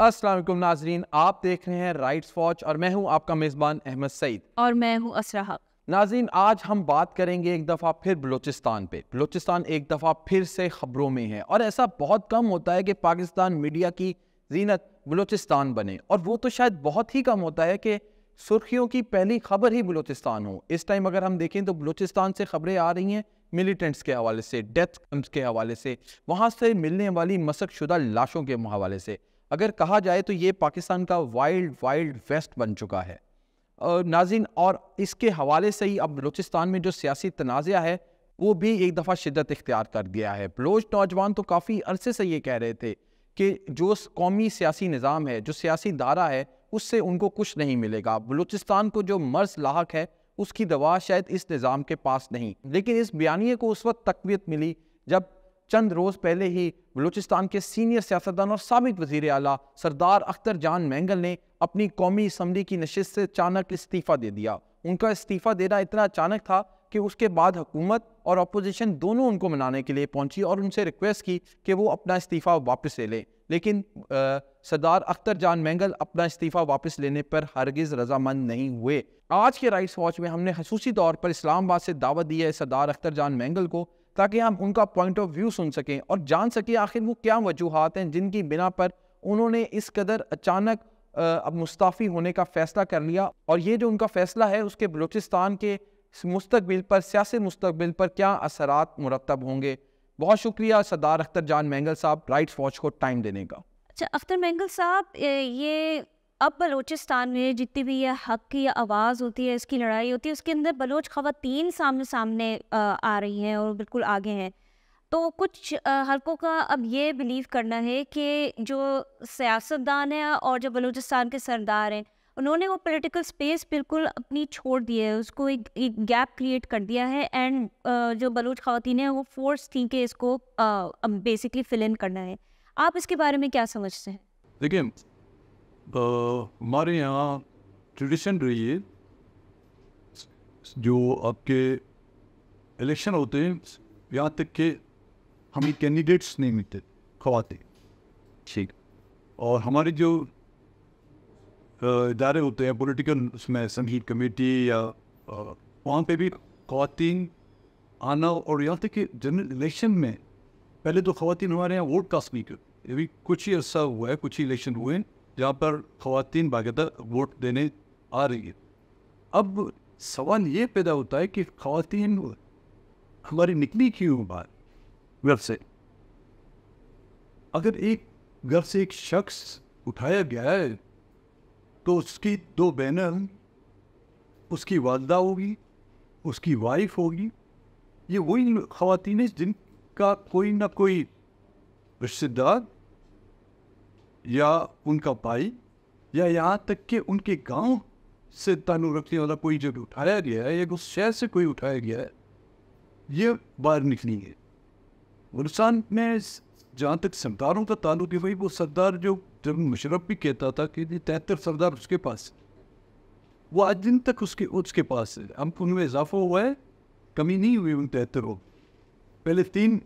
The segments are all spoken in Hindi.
असलम नाजरीन आप देख रहे हैं राइट्स वॉच और मैं हूं आपका मेज़बान अहमद सईद और मैं हूं असरा हक नाजीन आज हम बात करेंगे एक दफ़ा फिर बलूचिस्तान पे बलूचिस्तान एक दफ़ा फिर से ख़बरों में है और ऐसा बहुत कम होता है कि पाकिस्तान मीडिया की जीनत बलूचिस्तान बने और वो तो शायद बहुत ही कम होता है कि सुर्खियों की पहली खबर ही बलूचिस्तान हो इस टाइम अगर हम देखें तो बलूचिस्तान से खबरें आ रही हैं मिलिटेंट्स के हवाले से डेथ के हवाले से वहाँ से मिलने वाली मशक शुदा लाशों के हवाले से अगर कहा जाए तो ये पाकिस्तान का वाइल्ड वाइल्ड वेस्ट बन चुका है नाजिन और इसके हवाले से ही अब बलोचिस्तान में जो सियासी तनाज़ है वो भी एक दफ़ा शिदत इख्तियार कर गया है बलोच नौजवान तो काफ़ी अरसे से ये कह रहे थे कि जो कौमी सियासी निज़ाम है जो सियासी दारा है उससे उनको कुछ नहीं मिलेगा बलूचिस्तान को जो मर्ज लाक है उसकी दवा शायद इस निज़ाम के पास नहीं लेकिन इस बयानी को उस वक्त तकवीत मिली जब चंद रोज़ पहले ही बलूचिस्तान के सीनियर सियासतदान और सबक वजीर अला सरदार अख्तर जान मैंगल ने अपनी कौमी इसम्बली की नशस्त से अचानक इस्तीफ़ा दे दिया उनका इस्तीफ़ा देना इतना अचानक था कि उसके बाद हुकूमत और अपोजिशन दोनों उनको मनाने के लिए पहुंची और उनसे रिक्वेस्ट की कि वो अपना इस्तीफ़ा वापस ले लें लेकिन सरदार अख्तर जान मैंगल अपना इस्तीफ़ा वापस लेने पर हरगिज़ रजामंद नहीं हुए आज के राइट्स वॉच में हमने खसूसी तौर पर इस्लामाबाद से दावत दी है सरदार अख्तर जान मैंगल को ताकि हम उनका पॉइंट ऑफ व्यू सुन सकें और जान सकें आखिर वो क्या वजूहत हैं जिनकी बिना पर उन्होंने इस कदर अचानक अब मुस्ताफ़ी होने का फ़ैसला कर लिया और ये जो उनका फ़ैसला है उसके बलूचिस्तान के मुस्तबिल पर सियासी मुस्तबिल पर क्या असरात मुरतब होंगे बहुत शुक्रिया सरदार अख्तर जान मैंगल साहब राइट्स वॉच को टाइम देने का अच्छा अख्तर मैंगल साहब ये अब बलोचिस्तान में जितनी भी यह हक की आवाज़ होती है इसकी लड़ाई होती है उसके अंदर बलोच खातन सामने सामने आ रही हैं और बिल्कुल आगे हैं तो कुछ हलकों का अब ये बिलीव करना है कि जो सियासतदान है और जो बलूचिस्तान के सरदार हैं उन्होंने वो पॉलिटिकल स्पेस बिल्कुल अपनी छोड़ दी है उसको एक, एक गैप क्रिएट कर दिया है एंड जो बलूच खातन हैं वो फोर्स थी कि इसको बेसिकली फिल इन करना है आप इसके बारे में क्या समझते हैं देखिए तो हमारे यहाँ ट्रेडिशन रही है जो आपके इलेक्शन होते हैं यहाँ तक के हमें कैंडिडेट्स नहीं मिलते खवाते ठीक और हमारे जो इदारे होते हैं पॉलिटिकल उसमें संगीत कमेटी या वहाँ पे भी खातन आना और यहाँ तक कि जनरल इलेक्शन में पहले तो खातन हमारे यहाँ वोट कास्ट नहीं कर अभी कुछ ही अर्सा हुआ है कुछ ही इलेक्शन हुए हैं जहाँ पर खातन बाकायदा वोट देने आ रही है अब सवाल ये पैदा होता है कि खातन हमारी निकली क्यों बाहर घर से अगर एक घर से एक शख्स उठाया गया है तो उसकी दो बैनर उसकी वालदा होगी उसकी वाइफ होगी ये वही खातन है जिनका कोई ना कोई रिश्तेदार या उनका भाई या यहाँ तक कि उनके गांव से तानु रखने वाला कोई जब उठाया गया है या उस शहर से कोई उठाया गया है ये बाहर निकलेंगे गुलस्तान में जहाँ तक सरदारों का ताल्लुक है भाई वो सरदार जो जब मुशरफ भी कहता था कि तिहत्तर सरदार उसके पास वो आज दिन तक उसके उसके पास है हम उनमें इजाफा हुआ है कमी नहीं हुई उन तिहत्तरों पहले तीन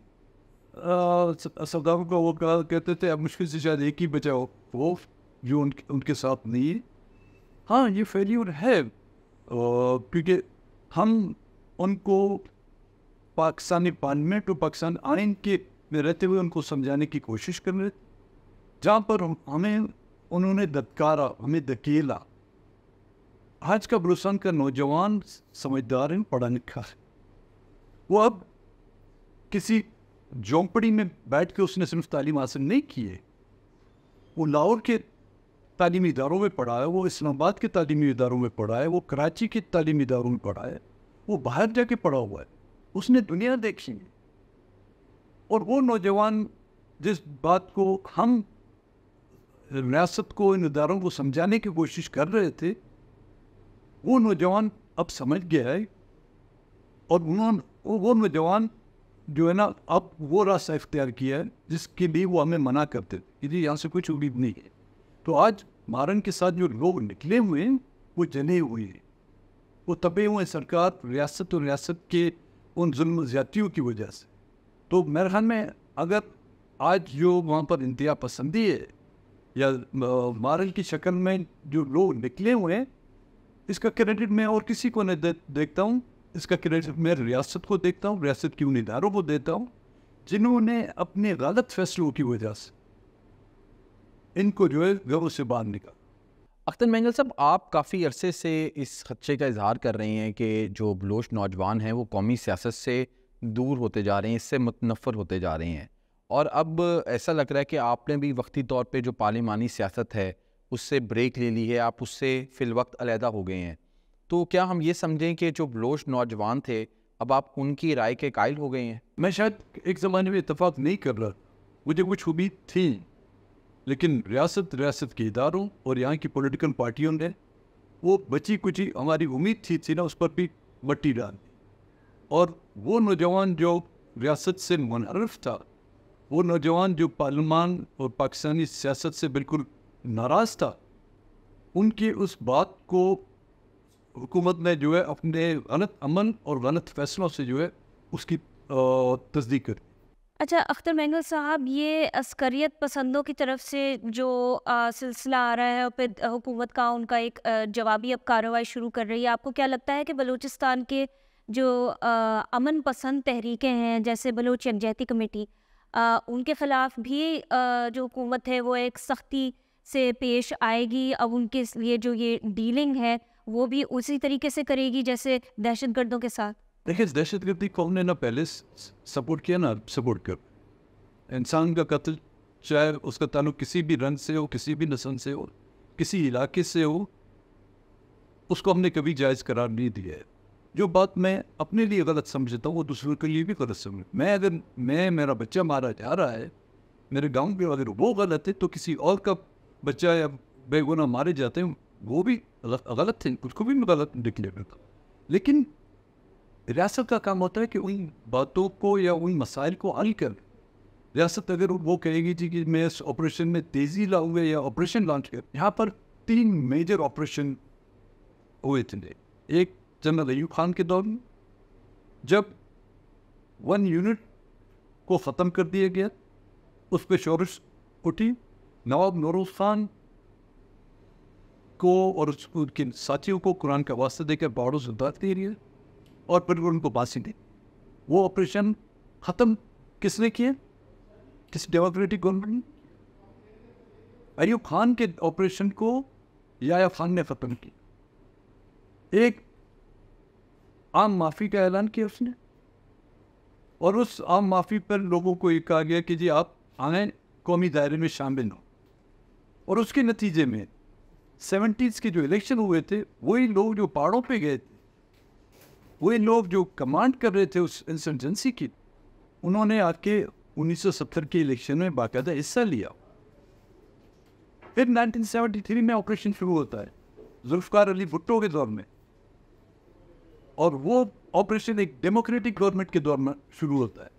सदाओं का वो कहा कहते थे अब मुश्किल से शायद एक ही हो वो जो उन, उनके साथ नहीं हाँ ये फेल्यूर है क्योंकि हम उनको पाकिस्तानी पार्लियामेंट और पाकिस्तान आइन के में रहते हुए उनको समझाने की कोशिश कर रहे जहाँ पर हमें उन्होंने दबकारा हमें धकेला आज का बलुस्तान का नौजवान समझदार है पढ़ा लिखा है वो अब किसी जोंगपड़ी में बैठ के उसने सिर्फ तालीम हासिल नहीं किए वो लाहौर के तलीमी इदारों में पढ़ा है वो इस्लामाबाद के तली इदारों में पढ़ा है वो कराची के तलीमी इदारों में पढ़ा है वो बाहर जाके पढ़ा हुआ है उसने दुनिया देखी है और वो नौजवान जिस बात को हम रियासत को इन इदारों को समझाने की कोशिश कर रहे थे वो नौजवान अब समझ गया है और उन्होंने वो नौजवान जो है ना अब वो रास्ता इख्तियार किया है जिसके लिए वो हमें मना करते थे यदि यहाँ से कुछ उम्मीद नहीं है तो आज मारन के साथ जो लोग निकले हुए हैं वो जने हुए हैं वो तपे हुए हैं सरकार रियासत और रियासत के उन जुल्म ज्यादतियों की वजह से तो मेरे ख्याल में अगर आज जो वहाँ पर इंतहा पसंदी है या मारल की शक्ल में जो लोग निकले हुए हैं इसका क्रेडिट मैं और किसी को नहीं दे, देखता हूँ इसका क्रेडिट मैं रियासत को देखता हूँ रियासत के उन इदारों को देता हूँ जिन्होंने अपने गलत फैसलों की वजह से इनको जो है घरों से बाहर निकाल अख्तर मैंगल साहब आप काफ़ी अरसे से इस खदशे का इजहार कर रहे हैं कि जो बलोच नौजवान हैं वो कौमी सियासत से दूर होते जा रहे हैं इससे मुतनफ़र होते जा रहे हैं और अब ऐसा लग रहा है कि आपने भी वक्ती तौर पर जो पार्लिमानी सियासत है उससे ब्रेक ले ली है आप उससे फ़िलवक्त अलहदा हो गए हैं तो क्या हम ये समझें कि जो बलोच नौजवान थे अब आप उनकी राय के कायल हो गए हैं मैं शायद एक ज़माने में इतफाक़ नहीं कर रहा मुझे कुछ उम्मीद थी लेकिन रियासत रियासत के इदारों और यहाँ की पोलिटिकल पार्टियों ने वो बची कुची हमारी उम्मीद थी थी ना उस पर भी मट्टी डाल और वो नौजवान जो रियासत से मुनहरफ था वो नौजवान जो पार्लमान और पाकिस्तानी सियासत से बिल्कुल नाराज़ था उनकी उस बात को हुकूमत ने जो है अपने गलत अमन और गलत फैसलों से जो है उसकी तस्दीक करी अच्छा अख्तर मैंगल साहब ये अस्करियत पसंदों की तरफ से जो सिलसिला आ रहा है और फिर हुकूमत का उनका एक जवाबी अब कार्रवाई शुरू कर रही है आपको क्या लगता है कि बलूचिस्तान के जो आ, अमन पसंद तहरीकें हैं जैसे बलोच यकजहती कमेटी आ, उनके ख़िलाफ़ भी आ, जो हुकूमत है वो एक सख्ती से पेश आएगी अब उनके लिए जो ये डीलिंग है वो भी उसी तरीके से करेगी जैसे दहशत गर्दों के साथ देखिए दहशत गर्दी को हमने ना पहले सपोर्ट किया ना सपोर्ट कर इंसान का कत्ल चाहे उसका ताल्लुक किसी भी रंग से हो किसी भी नस्ल से हो किसी इलाके से हो उसको हमने कभी जायज़ करार नहीं दिया है जो बात मैं अपने लिए गलत समझता हूँ वो दूसरों के लिए भी गलत समझ मैं अगर मैं मेरा बच्चा मारा जा रहा है मेरे गांव में अगर वो गलत है तो किसी और का बच्चा या बेगुना मारे जाते हैं वो भी गलत थे उसको भी गलत डिक्लेयर करता लेकिन रियासत का काम होता है कि उन बातों को या उन मसाइल को हल कर रियासत अगर वो कहेगी जी कि मैं इस ऑपरेशन में तेज़ी लाऊंगा या ऑपरेशन लॉन्च कर यहाँ पर तीन मेजर ऑपरेशन हुए थे एक जनरल अयूब खान के दौर में जब वन यूनिट को ख़त्म कर दिया गया उस पर शोरश उठी नवाब नूरुल खान को और उसको उनके साथियों को कुरान का वास्ता देकर बाड़ों से दर्द दे रही है और फिर उनको बासी दे वो ऑपरेशन ख़त्म किसने किए किस डेमोक्रेटिक गवर्नमेंट अयूब खान के ऑपरेशन को याया खान ने ख़त्म किया एक आम माफ़ी का ऐलान किया उसने और उस आम माफ़ी पर लोगों को ये कहा गया कि जी आप आए कौमी दायरे में शामिल हो और उसके नतीजे में सेवेंटीज़ के जो इलेक्शन हुए थे वही लोग जो पहाड़ों पे गए थे वही लोग जो कमांड कर रहे थे उस इंसर्जेंसी की उन्होंने आके 1970 के इलेक्शन में बाकायदा हिस्सा लिया फिर 1973 में ऑपरेशन शुरू होता है जुल्फकार अली भुट्टो के दौर में और वो ऑपरेशन एक डेमोक्रेटिक गवर्नमेंट के दौर में शुरू होता है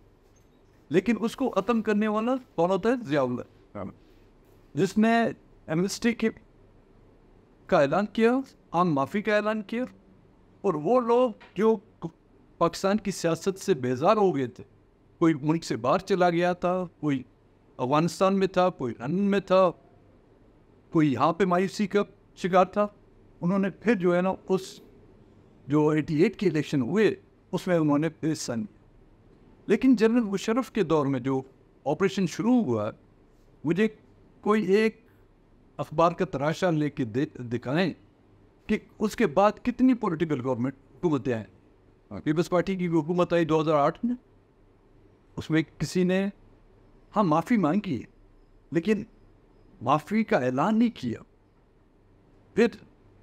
लेकिन उसको ख़त्म करने वाला कौन होता है जियाउल्ला जिसने एमनेस्टी के का ऐलान किया आम माफ़ी का ऐलान किया और वो लोग जो पाकिस्तान की सियासत से बेजार हो गए थे कोई मुल्क से बाहर चला गया था कोई अफगानिस्तान में था कोई लंदन में था कोई यहाँ पे मायूसी का शिकार था उन्होंने फिर जो है ना उस जो 88 के इलेक्शन हुए उसमें उन्होंने फिर हिस्सा लिया लेकिन जनरल मुशरफ के दौर में जो ऑपरेशन शुरू हुआ मुझे कोई एक अखबार का तराशा लेके दे दिखाएं कि उसके बाद कितनी पॉलिटिकल गवर्नमेंट हुकूमतें आए पीपल्स पार्टी की हुकूमत आई 2008 में उसमें किसी ने हाँ माफ़ी मांगी लेकिन माफ़ी का ऐलान नहीं किया फिर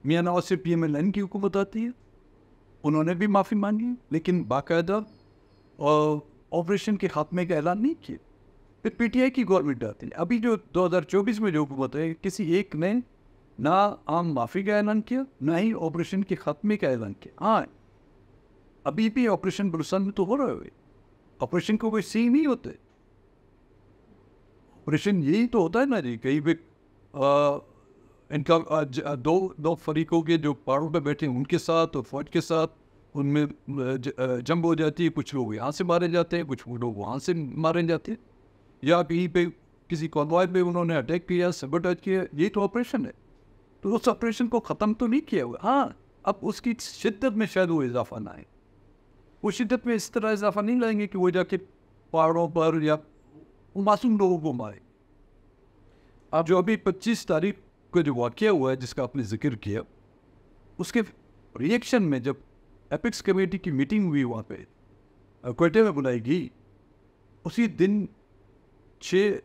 मियाँ नवाज से पी एम एल एन की हुकूमत आती है उन्होंने भी माफ़ी मांगी लेकिन बाकायदा ऑपरेशन के खात्मे का ऐलान नहीं किया फिर पीटीआई की गवर्नमेंट आती है अभी जो 2024 में जो हुकूमत है किसी एक ने ना आम माफ़ी का ऐलान किया ना ही ऑपरेशन के ख़त्मे का ऐलान किया हाँ अभी भी ऑपरेशन बलुस्तान में तो हो रहा है ऑपरेशन को कोई सीम ही होते ऑपरेशन यही तो होता है ना जी कहीं भी इनका दो दो फरीकों के जो पहाड़ों पर बैठे उनके साथ और फौज के साथ उनमें जम्ब हो जाती है कुछ लोग यहाँ से मारे जाते हैं कुछ लोग वहाँ से मारे जाते हैं या कहीं पे किसी कॉन्वॉय पे उन्होंने अटैक किया सबटाज किया ये तो ऑपरेशन है तो उस ऑपरेशन को ख़त्म तो नहीं किया हुआ हाँ अब उसकी शिद्दत में शायद वो इजाफा ना आए वो शिद्दत में इस तरह इजाफा नहीं लाएंगे कि वो जाके पहाड़ों पर या मासूम लोगों को मारे अब जो अभी पच्चीस तारीख को जो वाक़ हुआ है जिसका आपने जिक्र किया उसके रिएक्शन में जब एपिक्स कमेटी की मीटिंग हुई वहाँ पर कोयटे में बुलाई गई उसी दिन छः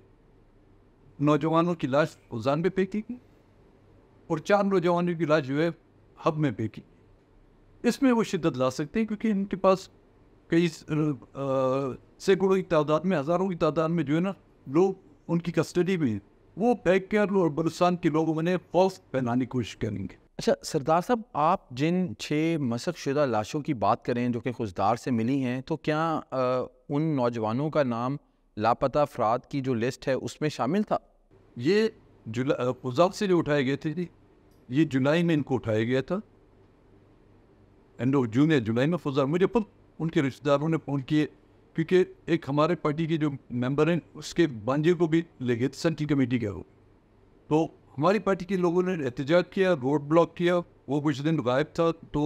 नौजवानों की लाश उजान में फेंकी गई और चार नौजवानों की लाश जो है हब में फेंकी इसमें वो शिद्दत ला सकते हैं क्योंकि इनके पास कई सैकड़ों की तादाद में हज़ारों की तादाद में जो है ना लोग उनकी कस्टडी में वो पैक कर और बलुस्तान के लोगों ने खौफ फैलाने की कोशिश करेंगे अच्छा सरदार साहब आप जिन छः मशक़ शुदा लाशों की बात करें जो कि खुशदार से मिली हैं तो क्या आ, उन नौजवानों का नाम लापता अफराद की जो लिस्ट है उसमें शामिल था ये जुलाई से जो उठाए गए थे जी ये जुलाई में इनको उठाया गया था एंड ऑफ जून या जुलाई में फुजार मुझे पुल उनके रिश्तेदारों ने फ़ोन किए क्योंकि एक हमारे पार्टी के जो मेंबर हैं उसके बांझे को भी ले गए सेंट्रल कमेटी के हो तो हमारी पार्टी के लोगों ने एहतजाज किया रोड ब्लॉक किया वो कुछ दिन गायब था तो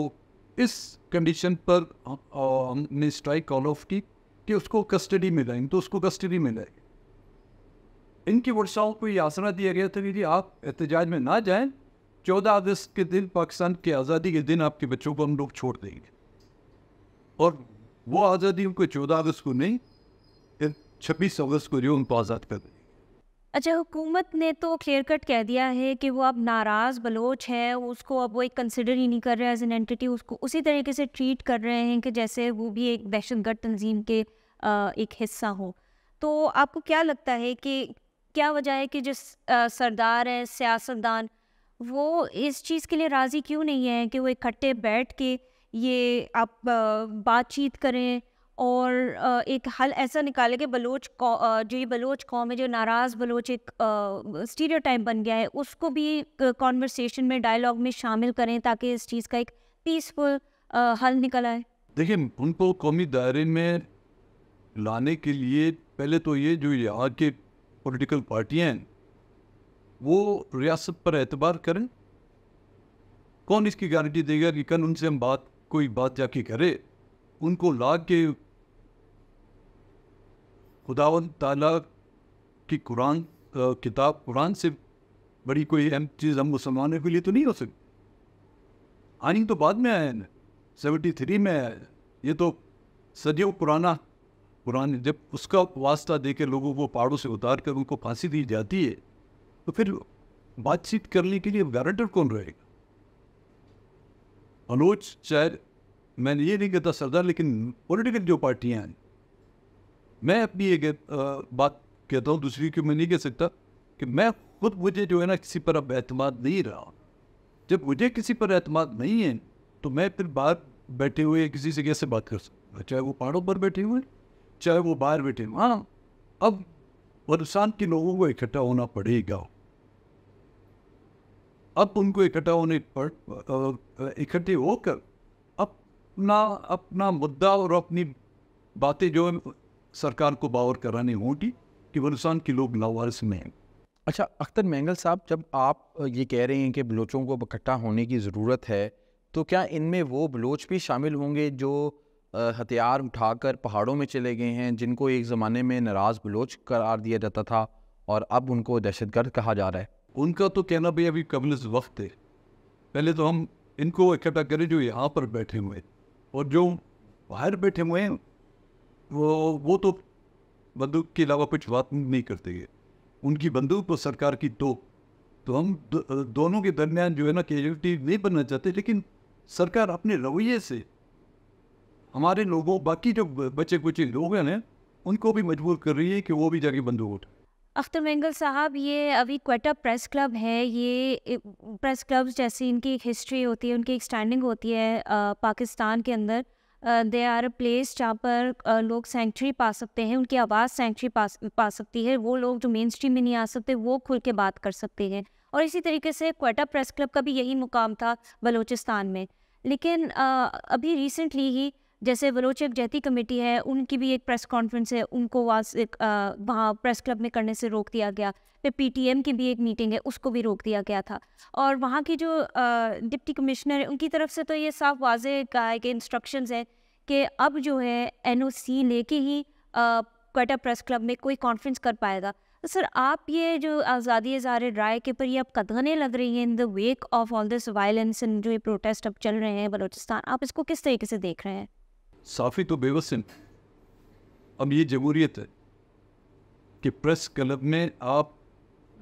इस कंडीशन पर हमने स्ट्राइक कॉल ऑफ की कि उसको कस्टडी में लाएंगे तो उसको कस्टडी में लाएंगे इनकी वर्षाओं को ये आसरा दिया गया था कि आप एहतजाज में ना जाएं चौदह अगस्त के दिन पाकिस्तान की आज़ादी के दिन आपके बच्चों को हम लोग छोड़ देंगे और वो आज़ादी उनको चौदह अगस्त को नहीं छब्बीस अगस्त को जो उनको आज़ाद कर देंगे अच्छा हुकूमत ने तो क्लियर कट कह दिया है कि वो अब नाराज़ बलोच है उसको अब वो एक कंसिडर ही नहीं कर रहे है एज एन एंटिटी उसको उसी तरीके से ट्रीट कर रहे हैं कि जैसे वो भी एक दहशत गर्द तंजीम के एक हिस्सा हो तो आपको क्या लगता है कि क्या वजह है कि जो सरदार है सियासतदान वो इस चीज़ के लिए राज़ी क्यों नहीं है कि वो इकट्ठे बैठ के ये आप बातचीत करें और एक हल ऐसा निकाले कि बलोच जो ये बलोच कौम है जो नाराज़ बलोच एक स्टीरियो टाइप बन गया है उसको भी कॉन्वर्सेशन में डायलॉग में शामिल करें ताकि इस चीज़ का एक पीसफुल हल निकल आए देखिए उनको कौमी दायरे में लाने के लिए पहले तो ये जो यहाँ के पॉलिटिकल पार्टियाँ हैं वो रियासत पर एतबार करें कौन इसकी गारंटी देगा कि कल उनसे हम बात कोई बात जाके करे उनको ला के खुदावन ताला की कुरान किताब कुरान से बड़ी कोई अहम चीज़ हम मुसलमानों के लिए तो नहीं हो सकती आनी तो बाद में आया है सेवेंटी थ्री में आया ये तो सदियों पुराना कुरान जब उसका वास्ता दे के लोगों को पहाड़ों से उतार कर उनको फांसी दी जाती है तो फिर बातचीत करने के लिए गारंटर कौन रहेगा अनोज चाहे मैंने ये नहीं कहता सरदार लेकिन पॉलिटिकल जो पार्टियाँ हैं मैं अपनी ये बात कहता हूँ दूसरी क्यों मैं नहीं कह सकता कि मैं खुद मुझे जो है ना किसी पर अब एतमाद नहीं रहा जब मुझे किसी पर अतमाद नहीं है तो मैं फिर बाहर बैठे हुए किसी से कैसे बात कर सकता चाहे वो पहाड़ों पर बैठे हुए चाहे वो बाहर बैठे हाँ अब बरसात के लोगों को इकट्ठा होना पड़ेगा अब उनको इकट्ठा होने पर इकट्ठे होकर अपना अपना मुद्दा और अपनी बातें जो सरकार को बावर करानी होगी कि बलुस्तान के लोग लावारिस में हैं अच्छा अख्तर मैंगल साहब जब आप ये कह रहे हैं कि बलोचों को इकट्ठा होने की ज़रूरत है तो क्या इनमें वो बलोच भी शामिल होंगे जो हथियार उठाकर पहाड़ों में चले गए हैं जिनको एक ज़माने में नाराज़ बलोच करार दिया जाता था और अब उनको दहशतगर्द कहा जा रहा है उनका तो कहना भाई अभी कम्युनिस्ट वक्त है पहले तो हम इनको इकट्ठा करें जो यहाँ पर बैठे हुए और जो बाहर बैठे हुए हैं वो वो तो बंदूक के अलावा कुछ बात नहीं करते हैं उनकी बंदूक और सरकार की तो तो हम दो, दोनों के दरमियान जो है ना कैजुअलिटी नहीं बनना चाहते लेकिन सरकार अपने रवैये से हमारे लोगों बाकी जो बचे कुचे लोग हैं उनको भी मजबूर कर रही है कि वो भी जाके बंदूक उठाए अख्तर मैंगल साहब ये अभी क्वेटा प्रेस क्लब है ये प्रेस क्लब्स जैसी इनकी एक हिस्ट्री होती है उनकी एक स्टैंडिंग होती है आ, पाकिस्तान के अंदर दे आर अ प्लेस जहाँ पर लोग सेंचुरी पा सकते हैं उनकी आवाज़ सेंचुरी पा, पा सकती है वो लोग जो मेन स्ट्रीम में नहीं आ सकते वो खुल के बात कर सकते हैं और इसी तरीके से क्वेटा प्रेस क्लब का भी यही मुकाम था बलूचिस्तान में लेकिन अभी रिसेंटली ही जैसे वलोचक जैती कमेटी है उनकी भी एक प्रेस कॉन्फ्रेंस है उनको वहाँ वहाँ प्रेस क्लब में करने से रोक दिया गया फिर पीटीएम की भी एक मीटिंग है उसको भी रोक दिया गया था और वहाँ की जो डिप्टी कमिश्नर है उनकी तरफ से तो ये साफ वाजे का है कि इंस्ट्रक्शन है कि अब जो है एन लेके ही क्वेटा प्रेस क्लब में कोई कॉन्फ्रेंस कर पाएगा तो सर आप ये जो आज़ादी इजहार राय के ऊपर ये अब कदगने लग रही हैं in the wake of all this violence and जो ये प्रोटेस्ट अब चल रहे हैं बलोचिस्तान आप इसको किस तरीके से देख रहे हैं साफी तो बेवसन अब ये जमूरीत है कि प्रेस क्लब में आप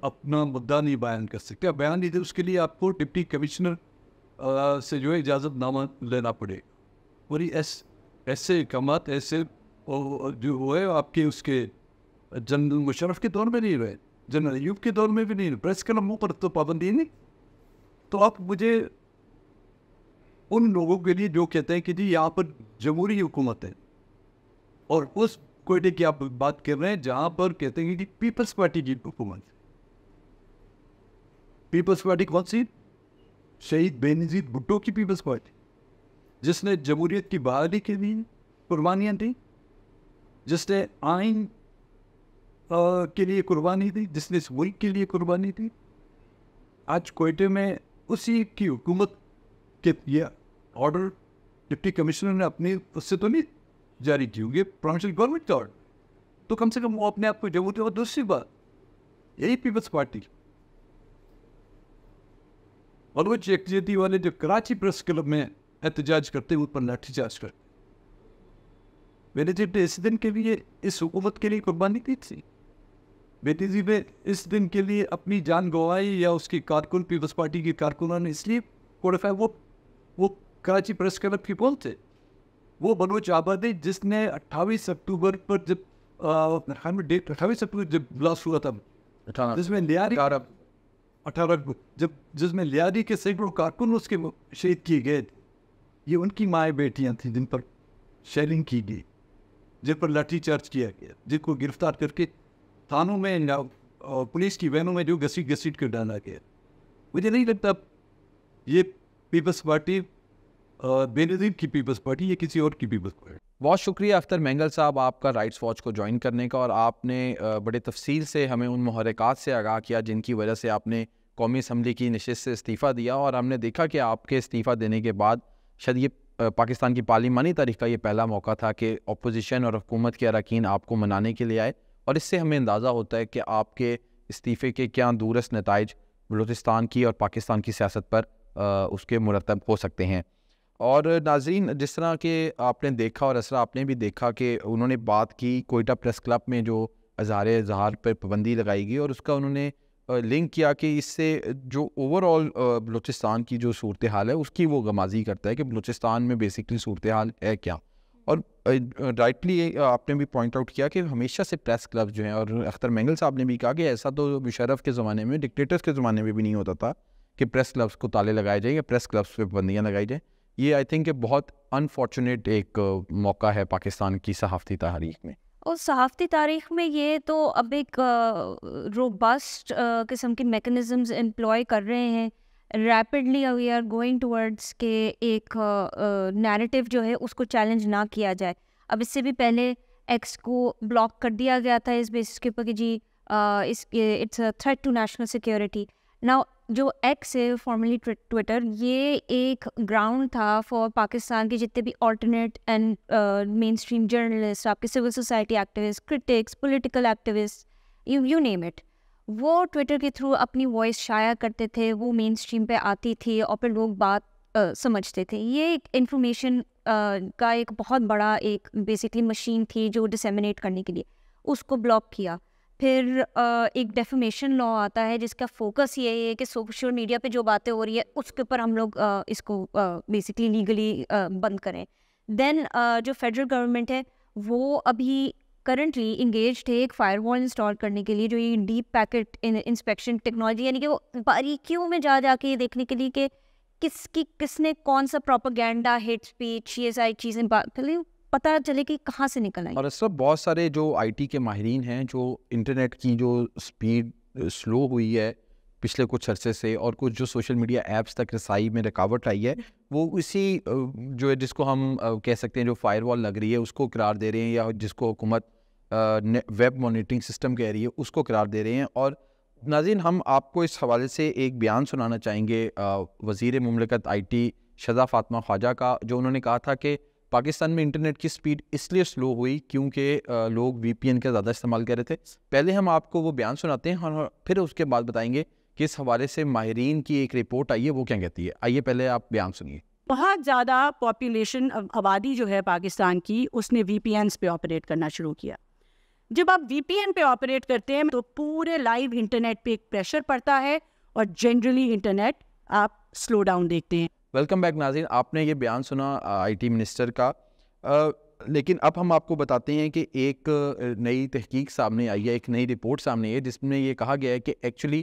अपना मुद्दा नहीं बयान कर सकते बयान नहीं दे उसके लिए आपको डिप्टी कमिश्नर से जो है इजाज़तनामा लेना पड़ेगा और ये ऐस ऐसे अहकाम ऐसे जो है आपके उसके जनरल मुशरफ के दौर में नहीं रहे जनरल अयूब के दौर में भी नहीं रहे प्रेस क्लब मुँह पर तो पाबंदी नहीं तो आप मुझे उन लोगों के लिए जो कहते हैं कि जी यहाँ पर जमहूरी हुकूमत है और उस कोटे की आप बात कर रहे हैं जहाँ पर कहते हैं कि पीपल्स पार्टी की हुकूमत पीपल्स पार्टी कौन सी शहीद बेनजीर भुट्टो की पीपल्स पार्टी जिसने जमहूरीत की बहाली के लिए कुर्बानियाँ दी जिसने आइन के लिए कुर्बानी दी जिसने इस मुल्क के लिए कुर्बानी दी आज कोयटे में उसी की हुकूमत कि ये ऑर्डर डिप्टी कमिश्नर ने अपनी उससे तो नहीं जारी की होगी प्रोविंशियल गवर्नमेंट का ऑर्डर तो कम से कम वो अपने आप को जबूते और दूसरी बात यही पीपल्स पार्टी और वो चेकजेती वाले जो कराची प्रेस क्लब में एहतजाज करते हैं उन पर लाठीचार्ज करते मैंने ने इस दिन के लिए इस हुकूमत के लिए कुर्बानी दी थी बेटी जी ने इस दिन के लिए अपनी जान गंवाई या उसकी कारकुन पीपल्स पार्टी की कारकुनान इसलिए क्वालिफाई वो वो कराची प्रेस क्लब के कौन थे वो मनोज आबादी जिसने 28 अक्टूबर पर जब डेट अट्ठावी अक्टूबर जब ब्लास्ट हुआ था जिसमें लियारी अठारह जब जिसमें लियारी के सैकड़ों कारकुन उसके शहीद किए गए ये उनकी माए बेटियाँ थीं जिन पर शेलिंग की गई जिन पर लाठी चार्ज किया गया जिनको गिरफ्तार करके थानों में पुलिस की वैनों में जो घसीट घसीट कर डाला गया मुझे नहीं लगता ये पीपल्स पार्टी बेनजीर की पीपल्स पार्टी या किसी और की पीपल्स पार्टी बहुत शुक्रिया अख्तर मैंगल साहब आपका राइट्स वॉच को ज्वाइन करने का और आपने बड़े तफसील से हमें उन महरक़ात से आगाह किया जिनकी वजह से आपने कौमी असम्बली की नशस्त से इस्तीफ़ा दिया और हमने देखा कि आपके इस्तीफ़ा देने के बाद शायद ये पाकिस्तान की पार्लिमानी तारीख का ये पहला मौका था कि अपोजिशन और हुकूमत के अरकान आपको मनाने के लिए आए और इससे हमें अंदाज़ा होता है कि आपके इस्तीफ़े के क्या दूरस्त नतज बलूचिस्तान की और पाकिस्तान की सियासत पर उसके मुरतब हो सकते हैं और नाजरीन जिस तरह के आपने देखा और असरा आपने भी देखा कि उन्होंने बात की कोयटा प्रेस क्लब में जो अजहार इजहार पर पाबंदी लगाई गई और उसका उन्होंने लिंक किया कि इससे जो ओवरऑल बलूचिस्तान की जो सूरत हाल है उसकी वो गमाजी करता है कि बलूचिस्तान में बेसिकली सूरत हाल है क्या और राइटली आपने भी पॉइंट आउट किया कि हमेशा से प्रेस क्लब जो हैं और अख्तर मैंगल साहब ने भी कहा कि ऐसा तो मुशरफ के ज़माने में डिक्टेटर्स के ज़माने में भी नहीं होता था कि प्रेस क्लब्स को ताले लगाए जाएँ या प्रेस क्लब्स पर पाबंदियाँ लगाई जाएँ ये आई थिंक बहुत अनफॉर्चुनेट एक uh, मौका है पाकिस्तान की सहाफ़ती तारीख में और सहाफ़ती तारीख में ये तो अब एक रोबस्ट uh, uh, किस्म के मेकनिज़म्स एम्प्लॉय कर रहे हैं rapidly we are going towards के एक नैरेटिव जो है उसको चैलेंज ना किया जाए अब इससे भी पहले एक्स को ब्लॉक कर दिया गया था इस बेसिस के ऊपर कि जी इसके it's a threat to national security now जो एक्स है फॉर्मली ट्विटर ये एक ग्राउंड था फॉर पाकिस्तान के जितने भी alternate and mainstream journalist आपके civil society activist critics political activist you you name it वो ट्विटर के थ्रू अपनी वॉइस शाया करते थे वो मेन स्ट्रीम पर आती थी और फिर लोग बात uh, समझते थे ये एक इंफॉर्मेशन uh, का एक बहुत बड़ा एक बेसिकली मशीन थी जो डिसेमिनेट करने के लिए उसको ब्लॉक किया फिर एक डेफोमेशन लॉ आता है जिसका फोकस यही है कि सोशल मीडिया पे जो बातें हो रही है उसके ऊपर हम लोग इसको बेसिकली लीगली बंद करें देन जो फेडरल गवर्नमेंट है वो अभी करंटली इंगेज है एक वॉल इंस्टॉल करने के लिए जो ये डीप पैकेट इंस्पेक्शन टेक्नोलॉजी यानी कि वो बारीकियों में जा जाके ये देखने के लिए कि किसकी किसने कौन सा प्रोपागेंडा हिट स्पीच ये सारी चीज़ें बात मतलब कर पता चले कि कहाँ से निकल है और इस बहुत सारे जो आईटी के माहरीन हैं जो इंटरनेट की जो स्पीड स्लो हुई है पिछले कुछ अरसे से और कुछ जो सोशल मीडिया ऐप्स तक रसाई में रुकावट आई है वो इसी जो है जिसको हम कह सकते हैं जो फायरवॉल लग रही है उसको करार दे रहे हैं या जिसको हुकूमत वेब मॉनिटरिंग सिस्टम कह रही है उसको करार दे रहे हैं और नाजिन हम आपको इस हवाले से एक बयान सुनाना चाहेंगे वज़ी ममलकत आई टी शजा फातमा ख्वाजा का जो उन्होंने कहा था कि पाकिस्तान में इंटरनेट की स्पीड इसलिए स्लो हुई क्योंकि लोग वीपीएन का ज़्यादा इस्तेमाल कर रहे थे पहले हम आपको वो बयान सुनाते हैं और फिर उसके बाद बताएंगे कि इस हवाले से माहरीन की एक रिपोर्ट आई है वो क्या कहती है आइए पहले आप बयान सुनिए बहुत ज़्यादा पॉपुलेशन आबादी जो है पाकिस्तान की उसने वी पे ऑपरेट करना शुरू किया जब आप वी पे ऑपरेट करते हैं तो पूरे लाइव इंटरनेट पे एक प्रेशर पड़ता है और जनरली इंटरनेट आप स्लो डाउन देखते हैं वेलकम बैक नाजीन आपने ये बयान सुना आईटी मिनिस्टर का आ, लेकिन अब हम आपको बताते हैं कि एक नई तहकीक सामने आई है एक नई रिपोर्ट सामने आई है जिसमें ये कहा गया है कि एक्चुअली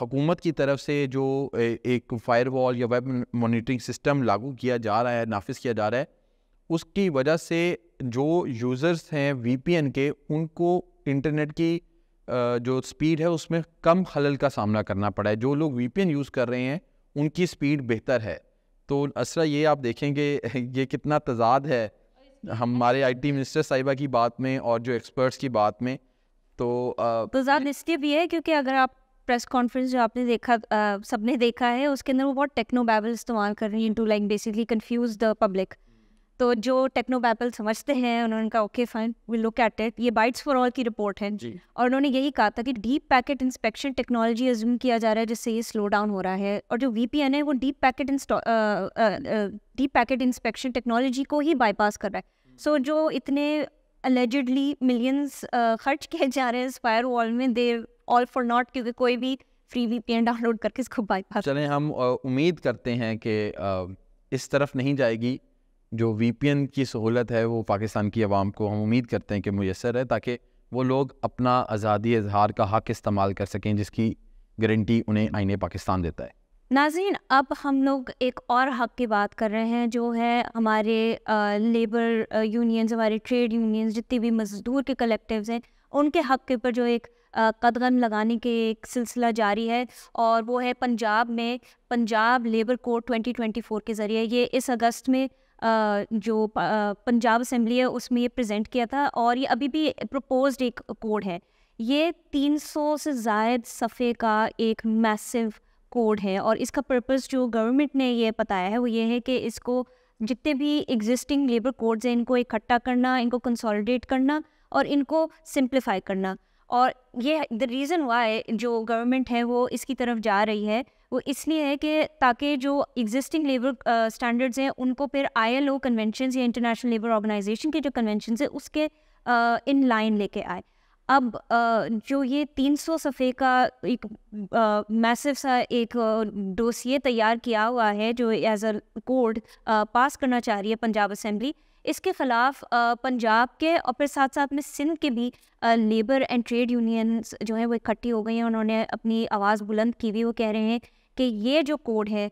हुकूमत की तरफ से जो ए, एक वॉल या वेब मोनिटरिंग सिस्टम लागू किया जा रहा है नाफिज किया जा रहा है उसकी वजह से जो यूज़र्स हैं वी के उनको इंटरनेट की जो स्पीड है उसमें कम खलल का सामना करना पड़ा है जो लोग वी यूज़ कर रहे हैं उनकी स्पीड बेहतर है तो असरा ये आप देखेंगे ये कितना तजाद है हमारे आईटी अच्छा। मिनिस्टर साहिबा की बात में और जो एक्सपर्ट्स की बात में तो तजाद इसलिए भी है क्योंकि अगर आप प्रेस कॉन्फ्रेंस जो आपने देखा सबने देखा है उसके अंदर वो बहुत टेक्नो बैबल इस्तेमाल कर रही हैं to like basically confuse the public तो जो टेक्नो बैपल समझते हैं उन्होंने कहा okay fine we look at it ये बाइट्स फॉर ऑल की रिपोर्ट है जी. और उन्होंने यही कहा था कि deep packet inspection technology assume किया जा रहा है जिससे ये स्लो डाउन हो रहा है और जो वी है वो deep packet deep packet inspection technology को ही बाईपास कर रहा है सो हम्म। so, जो इतने अलेजडली मिलियंस uh, खर्च किए जा रहे हैं इस फायर वॉल में दे ऑल फॉर नॉट क्योंकि कोई भी फ्री वीपीएन डाउनलोड करके इसको बाईपास चलें हम उम्मीद करते हैं कि इस तरफ नहीं जाएगी जो वी की सहूलत है वो पाकिस्तान की आवाम को हम उम्मीद करते हैं कि मैसर है ताकि वो लोग अपना आज़ादी इजहार का हक इस्तेमाल कर सकें जिसकी गारंटी उन्हें आईने पाकिस्तान देता है नाजीन अब हम लोग एक और हक की बात कर रहे हैं जो है हमारे आ, लेबर यूनियंस हमारे ट्रेड यूनियंस जितने भी मज़दूर के कलेक्टिव्स हैं उनके हक के ऊपर जो एक कदम लगाने के एक सिलसिला जारी है और वो है पंजाब में पंजाब लेबर कोड 2024 के ज़रिए ये इस अगस्त में जो पंजाब असम्बली है उसमें ये प्रेजेंट किया था और ये अभी भी प्रपोज एक कोड है ये 300 से जायद सफ़े का एक मैसिव कोड है और इसका पर्पस जो गवर्नमेंट ने ये बताया है वो ये है कि इसको जितने भी एग्जिस्टिंग लेबर कोड्स हैं इनको इकट्ठा करना इनको कंसोलिडेट करना और इनको सिंप्लीफाई करना और ये द रीज़न वाई जो गवर्नमेंट है वो इसकी तरफ जा रही है वो इसलिए है कि ताकि जो एग्जिस्टिंग लेबर स्टैंडर्ड्स हैं उनको फिर आई एल ओ कन्वेंशंस या इंटरनेशनल लेबर ऑर्गेनाइजेशन के जो कन्वेंशन है उसके इन uh, लाइन लेके आए अब uh, जो ये 300 सफ़े का एक मैसिव uh, सा एक डोसिए तैयार किया हुआ है जो एज अ कोड पास करना चाह रही है पंजाब असम्बली इसके ख़िलाफ़ पंजाब के और फिर साथ साथ में सिंध के भी लेबर एंड ट्रेड यूनियंस जो हैं वो इकट्ठी हो गई हैं उन्होंने अपनी आवाज़ बुलंद की हुई वो कह रहे हैं कि ये जो कोड है